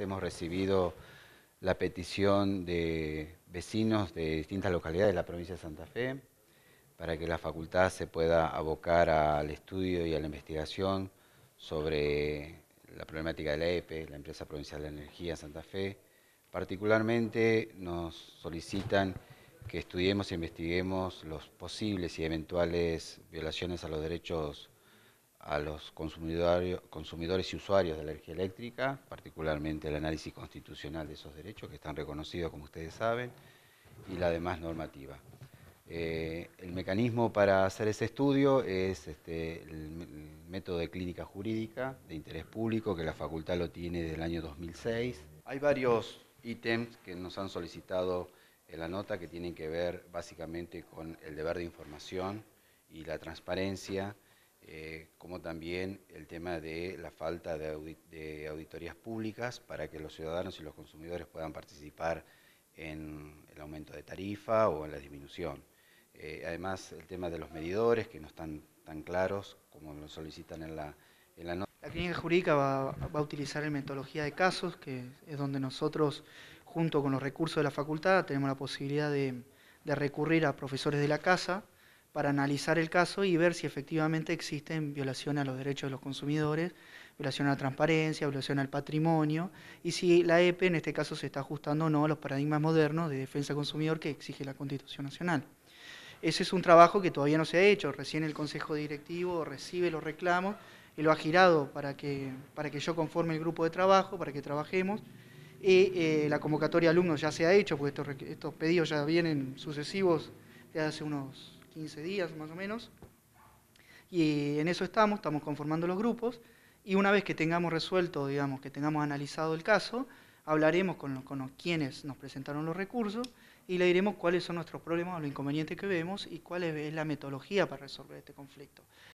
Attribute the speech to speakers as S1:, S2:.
S1: Hemos recibido la petición de vecinos de distintas localidades de la provincia de Santa Fe para que la facultad se pueda abocar al estudio y a la investigación sobre la problemática de la EPE, la Empresa Provincial de Energía en Santa Fe. Particularmente nos solicitan que estudiemos e investiguemos los posibles y eventuales violaciones a los derechos a los consumidores y usuarios de la energía eléctrica, particularmente el análisis constitucional de esos derechos que están reconocidos, como ustedes saben, y la demás normativa. Eh, el mecanismo para hacer ese estudio es este, el, método de clínica jurídica de interés público, que la facultad lo tiene desde el año 2006. Hay varios ítems que nos han solicitado en la nota que tienen que ver básicamente con el deber de información y la transparencia eh, como también el tema de la falta de, auditorías públicas para que los ciudadanos y los consumidores puedan participar en el aumento de tarifa o en la disminución. Eh, además, el tema de los medidores, que no están tan claros como lo solicitan en la, la nota.
S2: La clínica jurídica va, a utilizar la metodología de casos, que es donde nosotros, junto con los recursos de la facultad, tenemos la posibilidad de recurrir a profesores de la casa, para analizar el caso y ver si efectivamente existen violación a los derechos de los consumidores, violación a la transparencia, violación al patrimonio, y si la EPE en este caso se está ajustando o no a los paradigmas modernos de defensa consumidor que exige la Constitución Nacional. Ese es un trabajo que todavía no se ha hecho, recién el Consejo Directivo recibe los reclamos y lo ha girado para que, para que yo conforme el grupo de trabajo, para que trabajemos, y eh, la convocatoria de alumnos ya se ha hecho, porque estos, pedidos ya vienen sucesivos ya hace unos 15 días más o menos. Y en eso estamos, estamos conformando los grupos. Y una vez que tengamos resuelto, digamos, que tengamos analizado el caso, hablaremos con, quienes nos presentaron los recursos y le diremos cuáles son nuestros problemas o los inconvenientes que vemos y cuál es la metodología para resolver este conflicto.